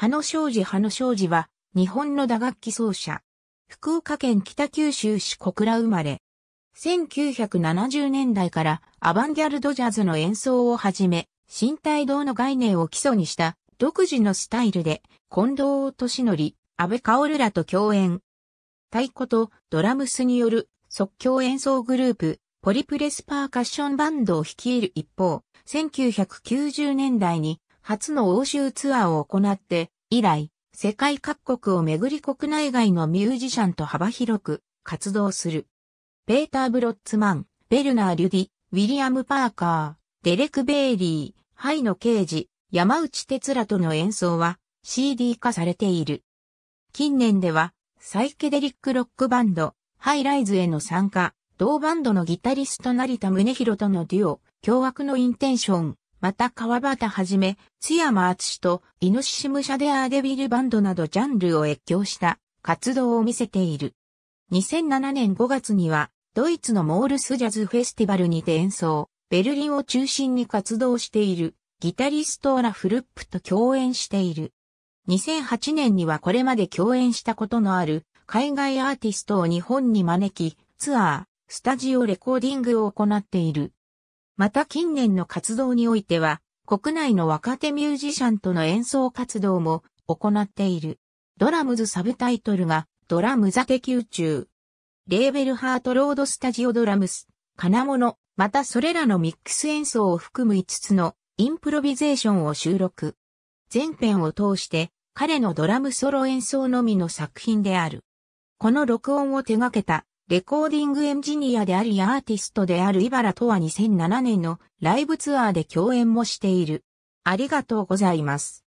羽野ハノ・シ野正ジは、日本の打楽器奏者。福岡県北九州市小倉生まれ。1970年代からアバンギャルドジャズの演奏をはじめ、新体道の概念を基礎にした独自のスタイルで、近藤敏則、安倍薫らと共演。太鼓とドラムスによる即興演奏グループ、ポリプレスパーカッションバンドを率いる一方、1990年代に初の欧州ツアーを行って、以来、世界各国をめぐり国内外のミュージシャンと幅広く活動する。ペーター・ブロッツマン、ベルナー・リュディ、ウィリアム・パーカー、デレク・ベイリー、ハイノ・ケージ、山内哲らとの演奏は CD 化されている。近年では、サイケデリックロックバンド、ハイライズへの参加、同バンドのギタリスト成田宗弘とのデュオ、凶悪のインテンション、また川端はじめ、津山厚と、イノシシムシャデアーデビルバンドなどジャンルを越境した活動を見せている。2007年5月には、ドイツのモールスジャズフェスティバルにて演奏、ベルリンを中心に活動している、ギタリストラ・フルップと共演している。2008年にはこれまで共演したことのある、海外アーティストを日本に招き、ツアー、スタジオレコーディングを行っている。また近年の活動においては、国内の若手ミュージシャンとの演奏活動も行っている。ドラムズサブタイトルがドラムザ的宇宙。レーベルハートロードスタジオドラムス、金物、またそれらのミックス演奏を含む5つのインプロビゼーションを収録。全編を通して彼のドラムソロ演奏のみの作品である。この録音を手掛けたレコーディングエンジニアでありアーティストであるイバラとは2007年のライブツアーで共演もしている。ありがとうございます。